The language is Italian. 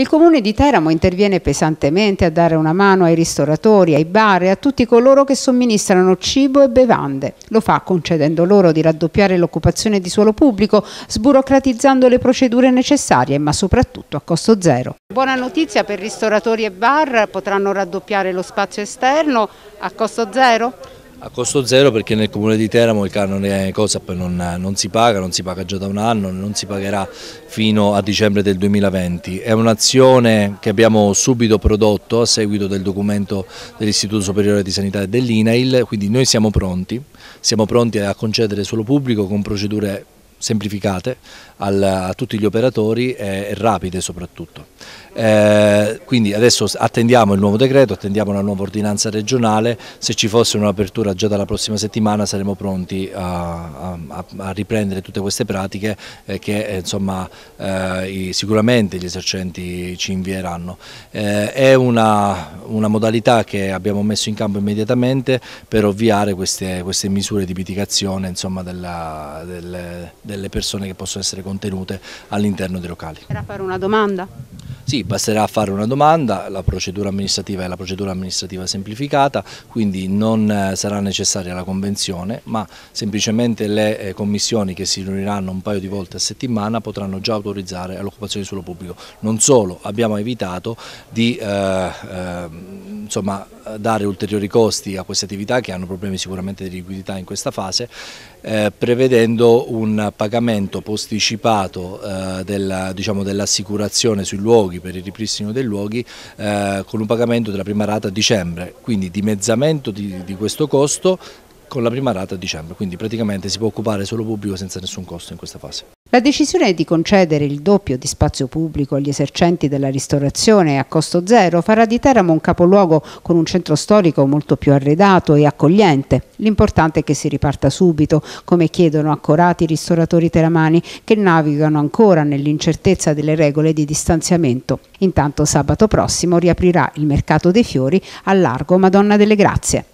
Il comune di Teramo interviene pesantemente a dare una mano ai ristoratori, ai bar e a tutti coloro che somministrano cibo e bevande. Lo fa concedendo loro di raddoppiare l'occupazione di suolo pubblico, sburocratizzando le procedure necessarie, ma soprattutto a costo zero. Buona notizia per ristoratori e bar, potranno raddoppiare lo spazio esterno a costo zero? A costo zero perché nel comune di Teramo il canone COSAP non, non, si paga, non si paga già da un anno, non si pagherà fino a dicembre del 2020. È un'azione che abbiamo subito prodotto a seguito del documento dell'Istituto Superiore di Sanità e dell'INAIL, quindi noi siamo pronti, siamo pronti a concedere suolo pubblico con procedure semplificate al, a tutti gli operatori e, e rapide soprattutto. Eh, quindi adesso attendiamo il nuovo decreto, attendiamo la nuova ordinanza regionale, se ci fosse un'apertura già dalla prossima settimana saremo pronti a, a, a riprendere tutte queste pratiche eh, che eh, eh sicuramente gli esercenti ci invieranno. Eh, è una, una, modalità che abbiamo messo in campo immediatamente per ovviare queste, queste misure di mitigazione insomma, della, del, delle persone che possono essere contenute all'interno dei locali. Era fare una domanda? Sì, basterà fare una domanda, la procedura amministrativa è la procedura amministrativa semplificata, quindi non eh, sarà necessaria la convenzione, ma semplicemente le eh, commissioni che si riuniranno un paio di volte a settimana potranno già autorizzare l'occupazione di suolo pubblico. Non solo, abbiamo evitato di eh, eh, insomma, dare ulteriori costi a queste attività che hanno problemi sicuramente di liquidità in questa fase, eh, prevedendo un pagamento posticipato eh, diciamo, dell'assicurazione diciamo, dell sui luoghi per il ripristino dei luoghi eh, con un pagamento della prima rata a dicembre, quindi dimezzamento di, di questo costo con la prima rata a dicembre, quindi praticamente si può occupare solo pubblico senza nessun costo in questa fase. La decisione di concedere il doppio di spazio pubblico agli esercenti della ristorazione a costo zero farà di Teramo un capoluogo con un centro storico molto più arredato e accogliente. L'importante è che si riparta subito, come chiedono accorati ristoratori teramani che navigano ancora nell'incertezza delle regole di distanziamento. Intanto sabato prossimo riaprirà il mercato dei fiori al largo Madonna delle Grazie.